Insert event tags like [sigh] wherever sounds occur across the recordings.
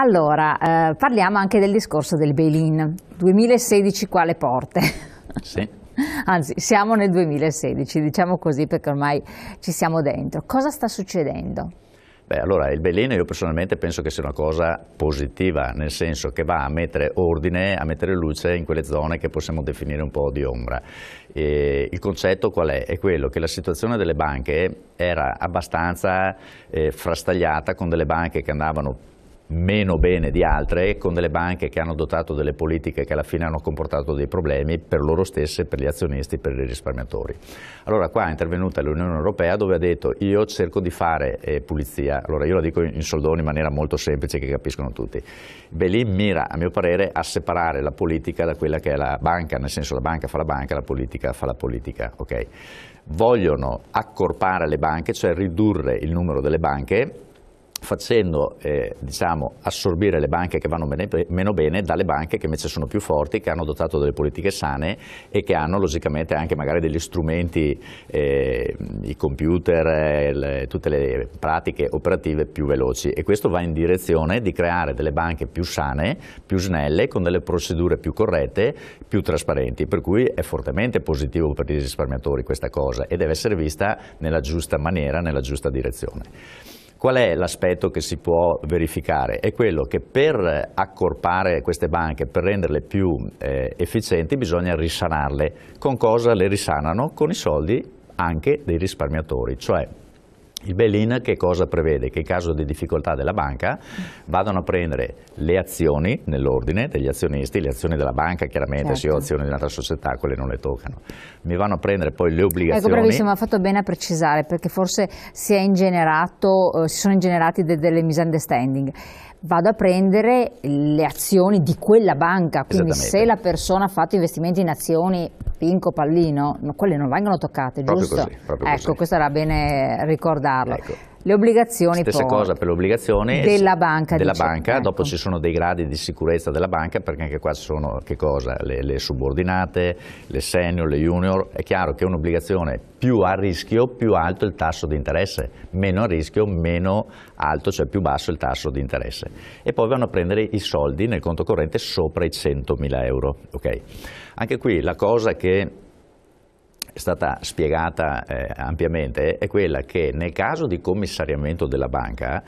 Allora, eh, parliamo anche del discorso del bail-in. 2016 quale porte? Sì. [laughs] Anzi, siamo nel 2016, diciamo così perché ormai ci siamo dentro. Cosa sta succedendo? Beh, allora il bail-in io personalmente penso che sia una cosa positiva, nel senso che va a mettere ordine, a mettere luce in quelle zone che possiamo definire un po' di ombra. E il concetto qual è? È quello che la situazione delle banche era abbastanza eh, frastagliata con delle banche che andavano meno bene di altre con delle banche che hanno dotato delle politiche che alla fine hanno comportato dei problemi per loro stesse, per gli azionisti, per i risparmiatori. Allora qua è intervenuta l'Unione Europea dove ha detto io cerco di fare eh, pulizia, allora io la dico in soldoni in maniera molto semplice che capiscono tutti, Belin mira a mio parere a separare la politica da quella che è la banca, nel senso la banca fa la banca, la politica fa la politica, ok? Vogliono accorpare le banche, cioè ridurre il numero delle banche facendo eh, diciamo, assorbire le banche che vanno bene, meno bene dalle banche che invece sono più forti, che hanno dotato delle politiche sane e che hanno logicamente anche magari degli strumenti, eh, i computer, le, tutte le pratiche operative più veloci e questo va in direzione di creare delle banche più sane, più snelle, con delle procedure più corrette, più trasparenti, per cui è fortemente positivo per i risparmiatori questa cosa e deve essere vista nella giusta maniera, nella giusta direzione. Qual è l'aspetto che si può verificare? È quello che per accorpare queste banche, per renderle più eh, efficienti, bisogna risanarle. Con cosa le risanano? Con i soldi anche dei risparmiatori, cioè il bail-in che cosa prevede? Che in caso di difficoltà della banca vadano a prendere le azioni nell'ordine degli azionisti, le azioni della banca chiaramente, certo. se ho azioni di un'altra società quelle non le toccano, mi vanno a prendere poi le ecco, obbligazioni. Ecco bravissimo, ha fatto bene a precisare perché forse si, eh, si sono ingenerati de delle misunderstanding vado a prendere le azioni di quella banca, quindi se la persona ha fatto investimenti in azioni Pinco, Pallino, quelle non vengono toccate, proprio giusto? Così, ecco, così. questo era bene ricordarlo. Ecco le obbligazioni Stessa cosa per le obbligazioni della banca. Della dice, banca. Ecco. Dopo ci sono dei gradi di sicurezza della banca perché anche qua ci sono le, le, subordinate, le senior, le junior. È chiaro che un'obbligazione più a rischio più alto il tasso di interesse, meno a rischio meno alto, cioè più basso il tasso di interesse. E poi vanno a prendere i soldi nel conto corrente sopra i 100.000 euro. Okay. Anche qui la cosa che è stata spiegata eh, ampiamente, è quella che nel caso di commissariamento della banca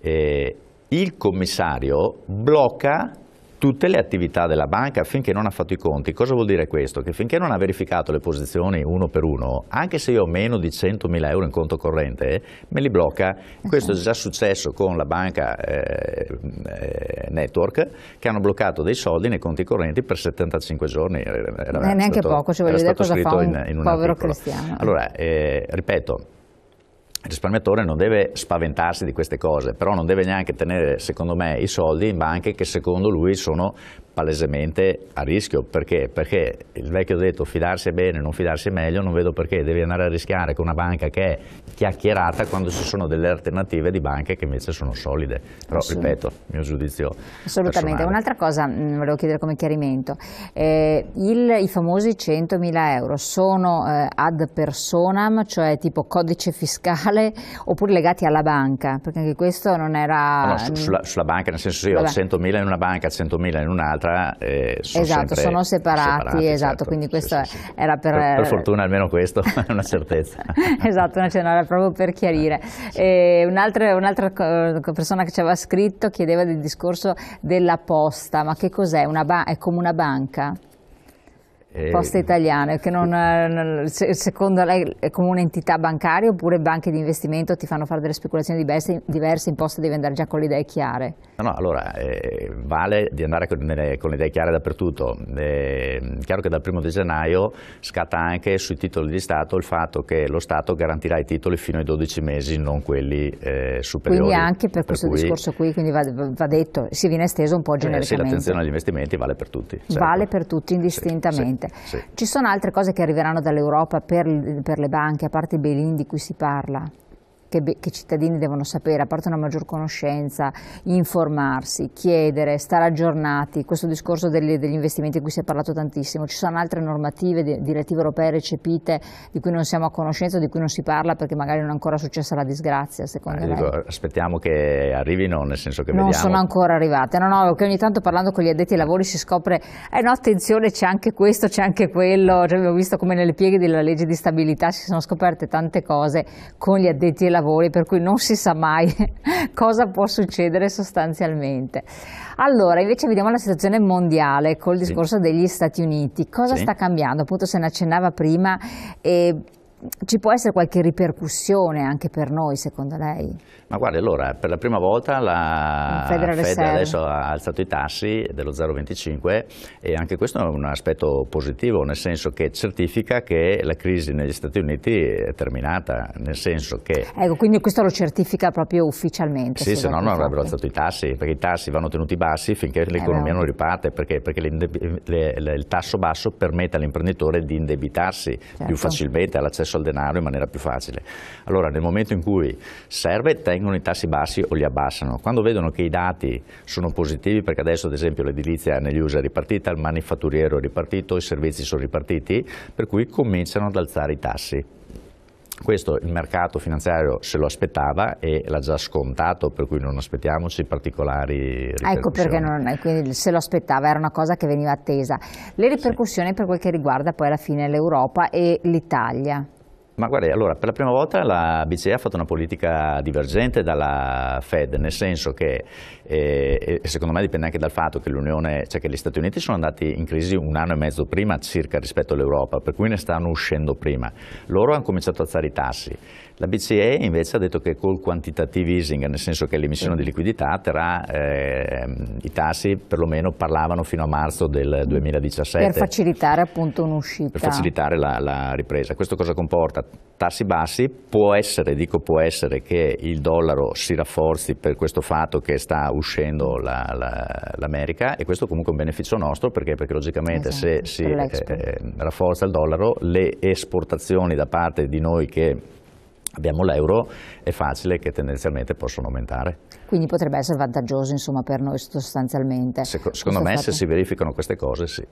eh, il commissario blocca tutte le attività della banca finché non ha fatto i conti. Cosa vuol dire questo? Che finché non ha verificato le posizioni uno per uno, anche se io ho meno di 100.000 euro in conto corrente, me li blocca. Questo è già successo con la banca eh, eh network che hanno bloccato dei soldi nei conti correnti per 75 giorni. Era, era neanche stato, poco, ci voglio dire cosa fa un, in, in un povero articolo. cristiano. Allora, eh, ripeto, il risparmiatore non deve spaventarsi di queste cose, però non deve neanche tenere, secondo me, i soldi in banche che secondo lui sono palesemente a rischio. Perché? Perché il vecchio detto fidarsi è bene, non fidarsi è meglio, non vedo perché devi andare a rischiare con una banca che è chiacchierata quando ci sono delle alternative di banche che invece sono solide. Però sì. ripeto, mio giudizio. Assolutamente. Un'altra cosa mh, mm, volevo chiedere come chiarimento. Eh, il, I famosi 100.000 euro sono eh, ad personam, cioè tipo codice fiscale, [laughs] oppure legati alla banca? Perché anche questo non era... No, su, mm, sulla, sulla, banca, nel senso io ho 100.000 in una banca, 100.000 in un'altra, realtà eh, sono esatto, sono separati, separati esatto, certo. quindi questo sì, sì, sì. era per... per... per... Eh, fortuna almeno questo è [laughs] una certezza. [laughs] esatto, no, cioè, era proprio per chiarire. Eh, un'altra, un'altra persona che ci aveva scritto chiedeva del discorso della posta, ma che cos'è? è come una banca? Eh, Poste italiane, che non, eh, secondo lei è come un'entità bancaria oppure banche di investimento ti fanno fare delle speculazioni diverse, diverse in posta devi andare già con le idee chiare? No, allora eh, vale di andare con, nelle, con, le idee chiare dappertutto. È eh, chiaro che dal primo di gennaio scatta anche sui titoli di Stato il fatto che lo Stato garantirà i titoli fino ai 12 mesi, non quelli eh, superiori. Quindi anche per, per questo cui... discorso qui, quindi va, va, detto, si viene esteso un po' genericamente. Eh, sì, l'attenzione agli investimenti vale per tutti. Certo. Vale per tutti indistintamente. Sì, sì, sì. Ci sono altre cose che arriveranno dall'Europa per, per le banche, a parte i bail-in di cui si parla? che, che, i cittadini devono sapere, a parte una maggior conoscenza, informarsi, chiedere, stare aggiornati, questo discorso degli, degli investimenti di cui si è parlato tantissimo, ci sono altre normative, direttive europee recepite di cui non siamo a conoscenza, di cui non si parla perché magari non è ancora successa la disgrazia, secondo eh, me. aspettiamo che arrivino, nel senso che non vediamo. sono ancora arrivate, no, no, perché ogni tanto parlando con gli addetti ai lavori si scopre, eh no, attenzione, c'è anche questo, c'è anche quello, cioè, abbiamo visto come nelle pieghe della legge di stabilità si sono scoperte tante cose con gli addetti ai lavori lavori, per cui non si sa mai [laughs] cosa può succedere sostanzialmente. Allora, invece vediamo la situazione mondiale col discorso sì. degli Stati Uniti. Cosa sì. sta cambiando? Appunto se ne accennava prima. Eh, ci può essere qualche ripercussione anche per noi, secondo lei? Ma guarda, allora, per la prima volta la Federal Fed Reserve. adesso ha alzato i tassi dello 0,25 e anche questo è un aspetto positivo, nel senso che certifica che la crisi negli Stati Uniti è terminata, nel senso che... Ecco, quindi questo lo certifica proprio ufficialmente. Sì, se no non avrebbero alzato i tassi, perché i tassi vanno tenuti bassi finché eh, l'economia eh, non riparte, perché, perché le, le, le, il tasso basso permette all'imprenditore di indebitarsi certo. più facilmente all'accesso accesso al denaro in maniera più facile. Allora nel momento in cui serve tengono i tassi bassi o li abbassano. Quando vedono che i dati sono positivi, perché adesso ad esempio l'edilizia negli USA è ripartita, il manifatturiero è ripartito, i servizi sono ripartiti, per cui cominciano ad alzare i tassi. Questo il mercato finanziario se lo aspettava e l'ha già scontato, per cui non aspettiamoci particolari Ecco perché non, eh, quindi se lo aspettava, era una cosa che veniva attesa. Le ripercussioni sì. per quel che riguarda poi alla fine l'Europa e l'Italia? Ma guarda, allora, per la prima volta la BCE ha fatto una politica divergente dalla Fed, nel senso che eh, e, secondo me dipende anche dal fatto che l'Unione, cioè che gli Stati Uniti sono andati in crisi un anno e mezzo prima circa rispetto all'Europa, per cui ne stanno uscendo prima. Loro hanno cominciato a alzare i tassi. La BCE invece ha detto che col quantitative easing, nel senso che l'emissione di liquidità terrà eh, i tassi, perlomeno parlavano fino a marzo del 2017. Per facilitare appunto un'uscita. Per facilitare la, la ripresa. Questo cosa comporta? Tassi bassi, può essere, dico può essere, che il dollaro si rafforzi per questo fatto che sta uscendo la, la, l'America e questo comunque è un beneficio nostro perché, perché logicamente esatto, se si eh, rafforza eh, il dollaro le esportazioni da parte di noi che abbiamo l'euro, è facile che tendenzialmente possono aumentare. Quindi potrebbe essere vantaggioso insomma, per noi sostanzialmente. Seco- secondo me fatto. se si verificano queste cose sì.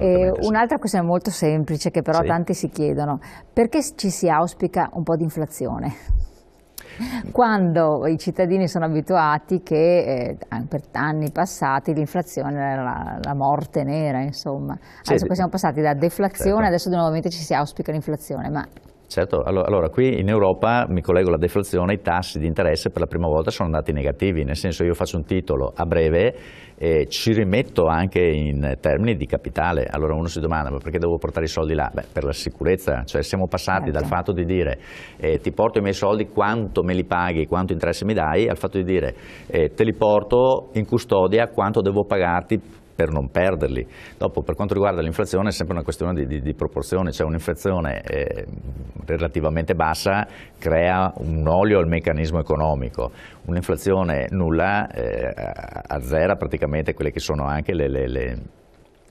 Eh, un'altra sì. questione molto semplice che però sì. tanti si chiedono, perché ci si auspica un po' di inflazione? quando i cittadini sono abituati che eh, per anni passati l'inflazione era la, la, morte nera, insomma. Adesso cioè, siamo passati da deflazione, certo. adesso di nuovamente ci si auspica l'inflazione, ma Certo, allora qui in Europa mi collego alla deflazione, i tassi di interesse per la prima volta sono andati negativi, nel senso io faccio un titolo a breve e ci rimetto anche in termini di capitale, allora uno si domanda ma perché devo portare i soldi là? Beh, per la sicurezza, cioè siamo passati certo. dal fatto di dire eh, ti porto i miei soldi quanto me li paghi, quanto interesse mi dai, al fatto di dire eh, te li porto in custodia, quanto devo pagarti per non perderli. Dopo per quanto riguarda l'inflazione è sempre una questione di, di, di proporzione, cioè un'inflazione eh, relativamente bassa crea un olio al meccanismo economico, un'inflazione nulla eh, azzera praticamente quelle che sono anche le, le, le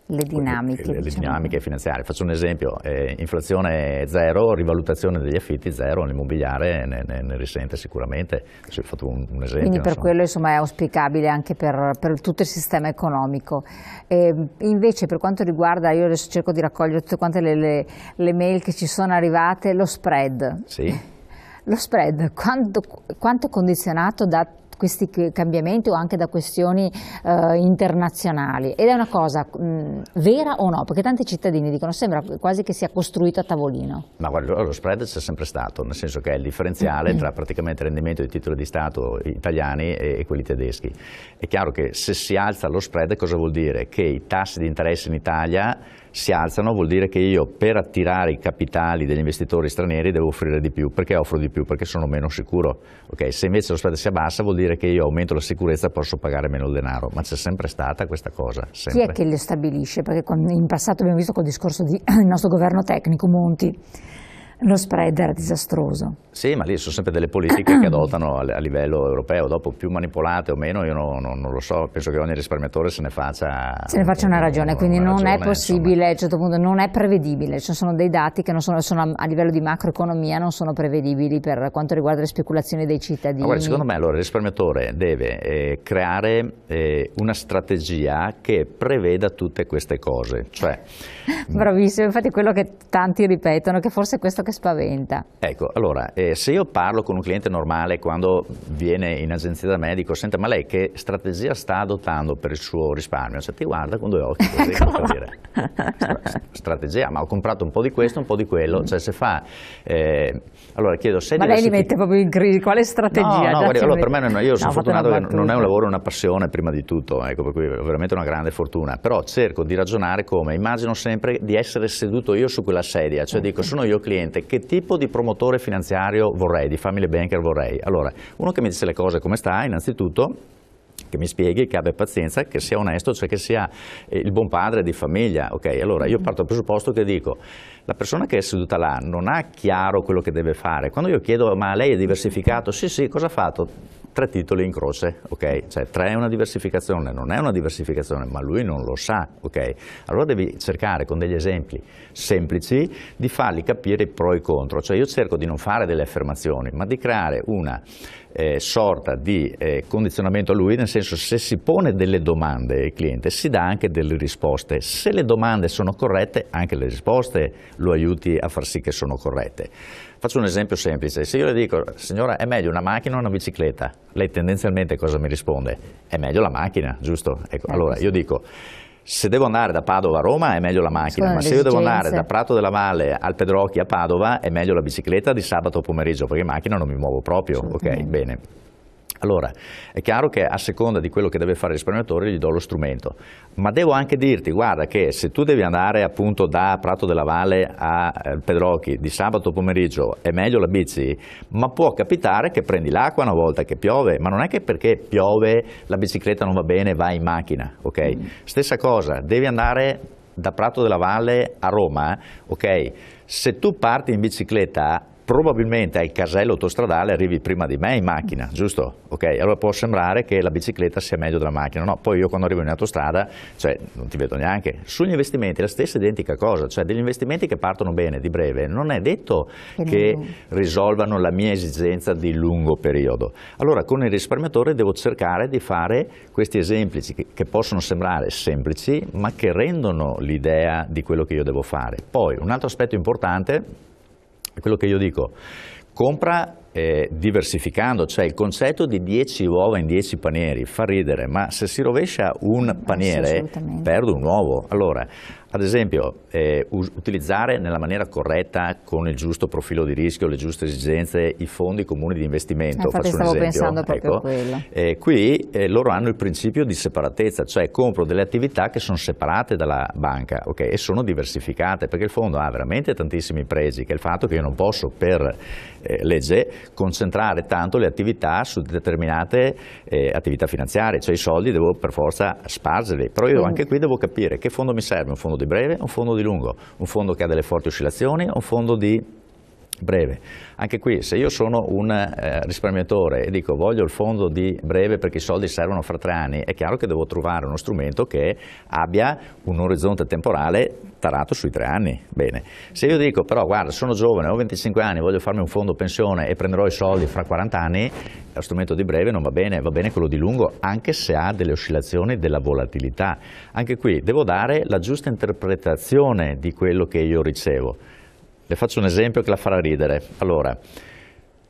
le dinamiche, que- le diciamo. dinamiche finanziarie. Faccio un esempio, eh, inflazione zero, rivalutazione degli affitti zero, l'immobiliare ne, ne, ne risente sicuramente, si è fatto un, un esempio. Quindi per insomma. quello insomma, è auspicabile anche per, per tutto il sistema economico. Eh, invece per quanto riguarda, io adesso cerco di raccogliere tutte quante le, le, le mail che ci sono arrivate, lo spread. Sì. [laughs] Lo spread, quanto, quanto condizionato da questi cambiamenti o anche da questioni eh, internazionali ed è una cosa mh, mm, vera o no? Perché tanti cittadini dicono sembra quasi che sia costruito a tavolino. Ma guarda, lo spread c'è sempre stato, nel senso che è il differenziale tra praticamente il rendimento dei titoli di Stato italiani e, e quelli tedeschi. È chiaro che se si alza lo spread cosa vuol dire? Che i tassi di interesse in Italia si alzano vuol dire che io per attirare i capitali degli investitori stranieri devo offrire di più. Perché offro di più? Perché sono meno sicuro. Okay? Se invece lo spread si abbassa vuol dire che io aumento la sicurezza e posso pagare meno denaro. Ma c'è sempre stata questa cosa. Sempre. Chi è che le stabilisce? Perché in passato abbiamo visto col discorso del di, [clears throat] nostro governo tecnico Monti lo spread era disastroso. Sì, ma lì sono sempre delle politiche che adottano a livello europeo, dopo più manipolate o meno, io non, non, non lo so, penso che ogni risparmiatore se ne faccia, se ne faccia una ragione, un, quindi una non ragione, è possibile, insomma. a un certo punto non è prevedibile, ci cioè sono dei dati che sono, sono a livello di macroeconomia non sono prevedibili per quanto riguarda le speculazioni dei cittadini. Ma Guarda, secondo me allora il risparmiatore deve eh, creare eh, una strategia che preveda tutte queste cose. Cioè, [laughs] Bravissimo, infatti quello che tanti ripetono, che forse questo che spaventa. Ecco, allora, eh, se io parlo con un cliente normale quando viene in agenzia da me, dico, senta, ma lei che strategia sta adottando per il suo risparmio? Se ti guarda con due occhi così, dire, stra strategia, ma ho comprato un po' di questo, un po' di quello, cioè se fa... Eh, allora, chiedo se... Ma lei li mette proprio in crisi, quale strategia? No, no guarda, allora, per me non, io no, sono fortunato che non è un lavoro, è una passione prima di tutto, ecco, per cui è veramente una grande fortuna, però cerco di ragionare come, immagino sempre di essere seduto io su quella sedia, cioè certo. dico, sono io cliente, cliente che tipo di promotore finanziario vorrei, di family banker vorrei. Allora, uno che mi dice le cose come sta, innanzitutto, che mi spieghi, che abbia pazienza, che sia onesto, cioè che sia eh, il buon padre di famiglia. Ok, allora io parto dal presupposto che dico, la persona che è seduta là non ha chiaro quello che deve fare. Quando io chiedo, ma lei è diversificato? Sì, sì, cosa ha fatto? tre titoli in croce, ok? Cioè tre è una diversificazione, non è una diversificazione, ma lui non lo sa, ok? Allora devi cercare con degli esempi semplici di fargli capire i pro e i contro, cioè io cerco di non fare delle affermazioni, ma di creare una eh, sorta di eh, condizionamento a lui, nel senso se si pone delle domande al cliente si dà anche delle risposte, se le domande sono corrette anche le risposte lo aiuti a far sì che sono corrette. Faccio un esempio semplice, se io le dico signora è meglio una macchina o una bicicletta, lei tendenzialmente cosa mi risponde? È meglio la macchina, giusto? Ecco, eh, allora io dico se devo andare da Padova a Roma è meglio la macchina, ma se io devo andare da Prato della Valle al Pedrocchi a Padova è meglio la bicicletta di sabato pomeriggio perché in macchina non mi muovo proprio, ok? Bene. Allora, è chiaro che a seconda di quello che deve fare il risparmiatore gli do lo strumento, ma devo anche dirti, guarda, che se tu devi andare appunto da Prato della Valle a eh, Pedrocchi di sabato pomeriggio, è meglio la bici, ma può capitare che prendi l'acqua una volta che piove, ma non è che perché piove la bicicletta non va bene, vai in macchina, ok? Mm. Stessa cosa, devi andare da Prato della Valle a Roma, ok? Se tu parti in bicicletta probabilmente al casello autostradale arrivi prima di me in macchina, giusto? Ok, allora può sembrare che la bicicletta sia meglio della macchina, no, poi io quando arrivo in autostrada, cioè, non ti vedo neanche. Sugli investimenti è la stessa identica cosa, cioè degli investimenti che partono bene di breve, non è detto che risolvano la mia esigenza di lungo periodo. Allora con il risparmiatore devo cercare di fare questi esempi che possono sembrare semplici, ma che rendono l'idea di quello che io devo fare. Poi un altro aspetto importante è quello che io dico. Compra eh, diversificando, cioè il concetto di 10 uova in 10 panieri fa ridere, ma se si rovescia un paniere perdo un uovo. Allora, ad esempio, eh, utilizzare nella maniera corretta, con il giusto profilo di rischio, le giuste esigenze, i fondi comuni di investimento. Infatti Faccio stavo pensando proprio ecco. a quello. Eh, qui eh, loro hanno il principio di separatezza, cioè compro delle attività che sono separate dalla banca okay, e sono diversificate, perché il fondo ha veramente tantissimi pregi, che è il fatto che io non posso per eh, legge concentrare tanto le attività su determinate eh, attività finanziarie, cioè i soldi devo per forza spargerli, però io Quindi. Mm. anche qui devo capire che fondo mi serve, un fondo fondo di breve, un fondo di lungo, un fondo che ha delle forti oscillazioni, un fondo di Breve. Anche qui, se io sono un eh, risparmiatore e dico voglio il fondo di breve perché i soldi servono fra tre anni, è chiaro che devo trovare uno strumento che abbia un orizzonte temporale tarato sui tre anni. Bene. Se io dico però guarda sono giovane, ho 25 anni, voglio farmi un fondo pensione e prenderò i soldi fra 40 anni, lo strumento di breve non va bene, va bene quello di lungo anche se ha delle oscillazioni, della volatilità. Anche qui devo dare la giusta interpretazione di quello che io ricevo. Le faccio un esempio che la farà ridere. Allora,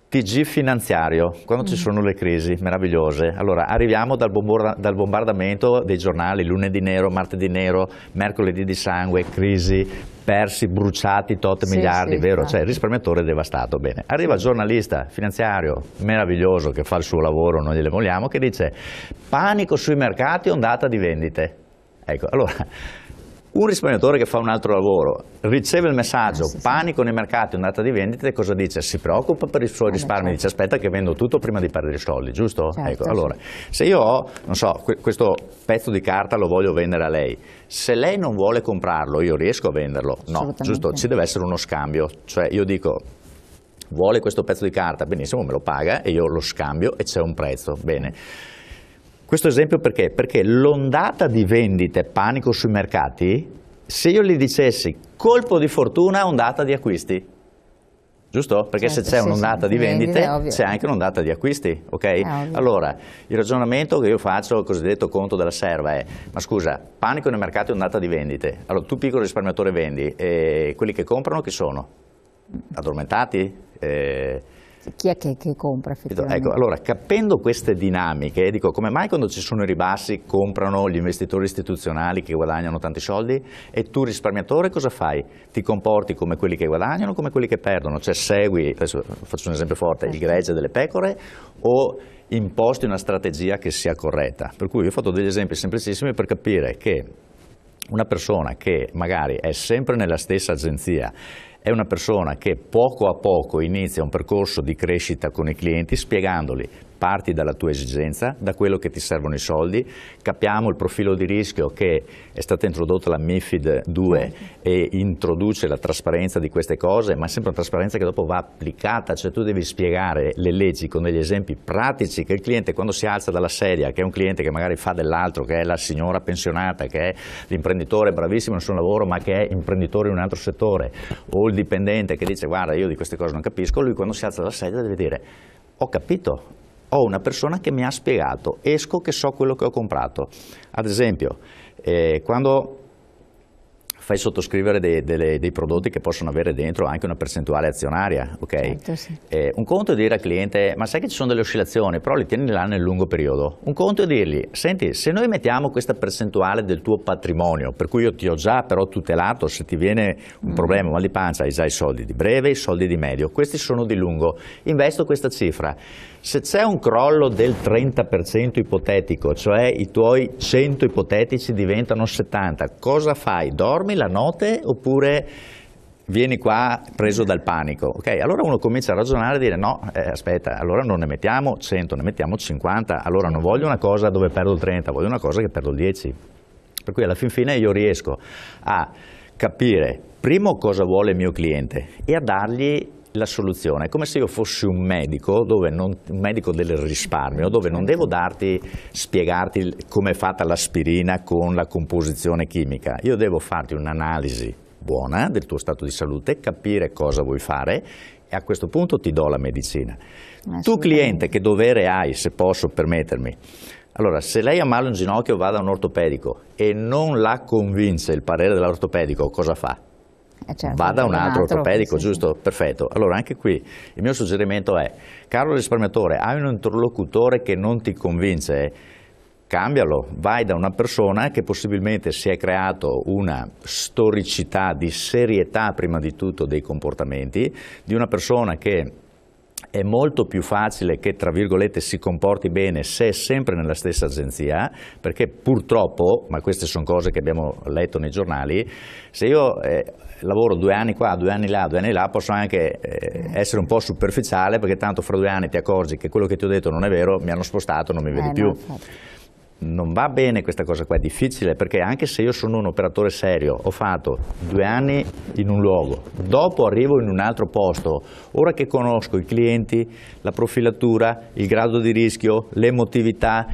TG finanziario, quando mm. ci sono le crisi meravigliose. Allora, arriviamo dal, dal, bombardamento dei giornali, lunedì nero, martedì nero, mercoledì di sangue, crisi, persi, bruciati, tot sì, miliardi, sì, vero? Ah. Cioè, il risparmiatore è devastato. Bene, arriva il giornalista finanziario meraviglioso che fa il suo lavoro, non gliele vogliamo, che dice panico sui mercati, ondata di vendite. Ecco, allora un risparmiatore che fa un altro lavoro riceve il messaggio sì, panico nei mercati, un'altra di vendita e cosa dice? Si preoccupa per i suoi eh, risparmi, certo. dice aspetta che vendo tutto prima di perdere i soldi, giusto? Certo, ecco, allora, se io ho, non so, questo pezzo di carta lo voglio vendere a lei, se lei non vuole comprarlo io riesco a venderlo? No, giusto? Ci deve essere uno scambio, cioè io dico vuole questo pezzo di carta, benissimo, me lo paga e io lo scambio e c'è un prezzo, bene. Questo esempio perché? Perché l'ondata di vendite, panico sui mercati, se io gli dicessi colpo di fortuna, ondata di acquisti, giusto? Perché certo, se c'è sì, un'ondata sì, di vendite c'è anche un'ondata di acquisti, ok? Eh, allora, il ragionamento che io faccio, il cosiddetto conto della serva è, ma scusa, panico nei mercati è un'ondata di vendite, allora tu piccolo risparmiatore vendi, e quelli che comprano chi sono? Addormentati? Eh, chi è che, che compra effettivamente? Ecco, allora capendo queste dinamiche, dico come mai quando ci sono i ribassi comprano gli investitori istituzionali che guadagnano tanti soldi e tu risparmiatore cosa fai? Ti comporti come quelli che guadagnano o come quelli che perdono? Cioè segui, adesso faccio un esempio forte, il certo. gregge delle pecore o imposti una strategia che sia corretta? Per cui io ho fatto degli esempi semplicissimi per capire che una persona che magari è sempre nella stessa agenzia è una persona che poco a poco inizia un percorso di crescita con i clienti spiegandoli parti dalla tua esigenza, da quello che ti servono i soldi, capiamo il profilo di rischio che è stata introdotta la MIFID 2 e introduce la trasparenza di queste cose, ma è sempre una trasparenza che dopo va applicata, cioè tu devi spiegare le leggi con degli esempi pratici che il cliente quando si alza dalla sedia, che è un cliente che magari fa dell'altro, che è la signora pensionata, che è l'imprenditore bravissimo nel suo lavoro, ma che è imprenditore in un altro settore, o il dipendente che dice guarda io di queste cose non capisco, lui quando si alza dalla sedia deve dire ho capito, ho una persona che mi ha spiegato, esco che so quello che ho comprato. Ad esempio, eh, quando fai sottoscrivere dei, dei, dei, prodotti che possono avere dentro anche una percentuale azionaria, ok? Certo, sì. eh, un conto è dire al cliente, ma sai che ci sono delle oscillazioni, però li tieni là nel lungo periodo. Un conto è dirgli, senti, se noi mettiamo questa percentuale del tuo patrimonio, per cui io ti ho già però tutelato, se ti viene un mm. problema, mal di pancia, hai già i soldi di breve, i soldi di medio, questi sono di lungo, investo questa cifra se c'è un crollo del 30% ipotetico, cioè i tuoi 100 ipotetici diventano 70, cosa fai? Dormi la notte oppure vieni qua preso dal panico? Okay? Allora uno comincia a ragionare e dire no, eh, aspetta, allora non ne mettiamo 100, ne mettiamo 50, allora non voglio una cosa dove perdo il 30, voglio una cosa che perdo il 10. Per cui alla fin fine io riesco a capire primo cosa vuole il mio cliente e a dargli la soluzione è come se io fossi un medico, non, un medico del risparmio, dove non devo darti, spiegarti come è fatta l'aspirina con la composizione chimica. Io devo farti un'analisi buona del tuo stato di salute, capire cosa vuoi fare e a questo punto ti do la medicina. Tu cliente che dovere hai, se posso permettermi, allora, se lei ha male un ginocchio, va da un ortopedico e non la convince il parere dell'ortopedico, cosa fa? Eh, certo, vada un altro, altro ortopedico, sì. giusto? Perfetto. Allora anche qui il mio suggerimento è, caro risparmiatore, hai un interlocutore che non ti convince, cambialo, vai da una persona che possibilmente si è creato una storicità di serietà prima di tutto dei comportamenti, di una persona che è molto più facile che tra virgolette si comporti bene se è sempre nella stessa agenzia, perché purtroppo, ma queste sono cose che abbiamo letto nei giornali, se io eh, lavoro due anni qua, due anni là, due anni là, posso anche eh, essere un po' superficiale perché tanto fra due anni ti accorgi che quello che ti ho detto non è vero, mi hanno spostato, non mi vedi eh, più. No, certo non va bene questa cosa qua, è difficile perché anche se io sono un operatore serio, ho fatto due anni in un luogo, dopo arrivo in un altro posto, ora che conosco i clienti, la profilatura, il grado di rischio, l'emotività,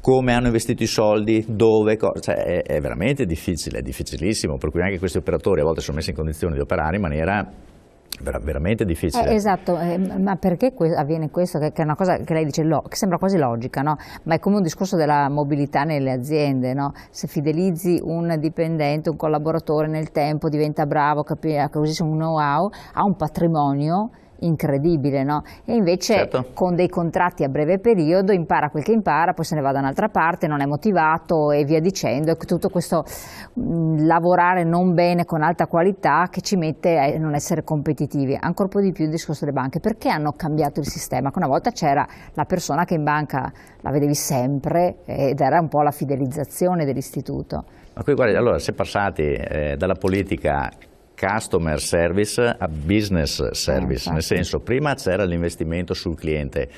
come hanno investito i soldi, dove, cioè è, è veramente difficile, è difficilissimo, per cui anche questi operatori a volte sono messi in condizione di operare in maniera veramente difficile. Eh, esatto, eh, ma perché que avviene questo? Che, che, è una cosa che lei dice, che sembra quasi logica, no? ma è come un discorso della mobilità nelle aziende, no? se fidelizzi un dipendente, un collaboratore nel tempo, diventa bravo, capisce un know-how, ha un patrimonio, incredibile, no? E invece certo. con dei contratti a breve periodo impara quel che impara, poi se ne va da un'altra parte, non è motivato e via dicendo. E tutto questo mh, mm, lavorare non bene con alta qualità che ci mette a non essere competitivi. Ancora più di più il discorso delle banche. Perché hanno cambiato il sistema? Che una volta c'era la persona che in banca la vedevi sempre ed era un po' la fidelizzazione dell'istituto. Ma qui guarda, allora se passati eh, dalla politica customer service a business service, esatto. nel senso prima c'era l'investimento sul cliente.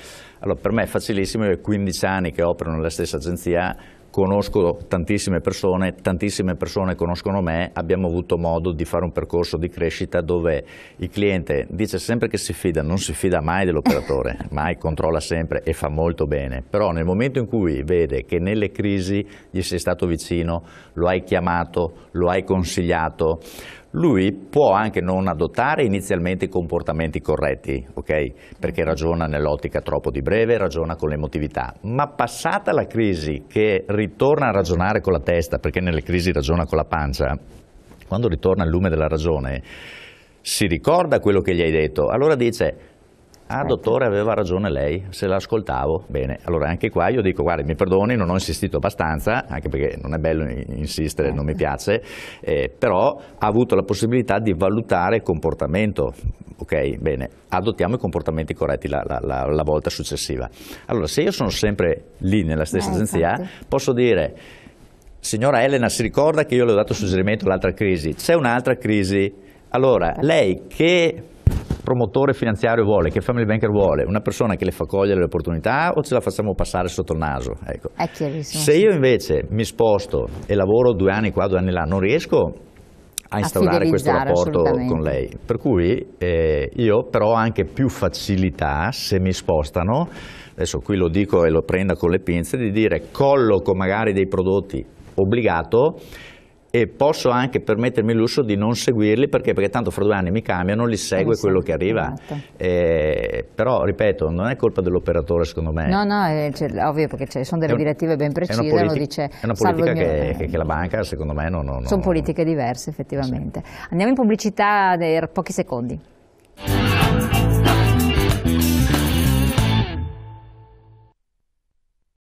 Allora per me è facilissimo, io ho 15 anni che opero nella stessa agenzia, conosco tantissime persone, tantissime persone conoscono me, abbiamo avuto modo di fare un percorso di crescita dove il cliente dice sempre che si fida, non si fida mai dell'operatore, [laughs] mai controlla sempre e fa molto bene, però nel momento in cui vede che nelle crisi gli sei stato vicino, lo hai chiamato, lo hai consigliato, lui può anche non adottare inizialmente i comportamenti corretti, okay? perché ragiona nell'ottica troppo di breve, ragiona con l'emotività, ma passata la crisi che ritorna a ragionare con la testa, perché nelle crisi ragiona con la pancia, quando ritorna al lume della ragione si ricorda quello che gli hai detto, allora dice Ah, dottore, aveva ragione lei, se l'ascoltavo. Bene, allora anche qua io dico, guardi, mi perdoni, non ho insistito abbastanza, anche perché non è bello insistere, non mi eh. piace, eh, però ha avuto la possibilità di valutare il comportamento. Ok, bene, adottiamo i comportamenti corretti la, la, la, la volta successiva. Allora, se io sono sempre lì nella stessa eh, agenzia, infatti. posso dire... Signora Elena, si ricorda che io le ho dato suggerimento l'altra crisi? C'è un'altra crisi. Allora, lei che promotore finanziario vuole, che family banker vuole? Una persona che le fa cogliere le opportunità o ce la facciamo passare sotto il naso? Ecco. Se io invece mi sposto e lavoro due anni qua, due anni là, non riesco a instaurare a questo rapporto con lei. Per cui eh, io però ho anche più facilità se mi spostano, adesso qui lo dico e lo prenda con le pinze, di dire colloco magari dei prodotti obbligato e posso anche permettermi il lusso di non seguirli perché, perché tanto fra due anni mi cambiano, li segue non esatto, quello che arriva. Esatto. Eh, però, ripeto, non è colpa dell'operatore secondo me. No, no, eh, è, ovvio perché ci sono delle un, direttive ben precise, è politica, dice, è una politica che, che, che, la banca secondo me non... non sono non, politiche diverse effettivamente. Sì. Andiamo in pubblicità eh, per pochi secondi.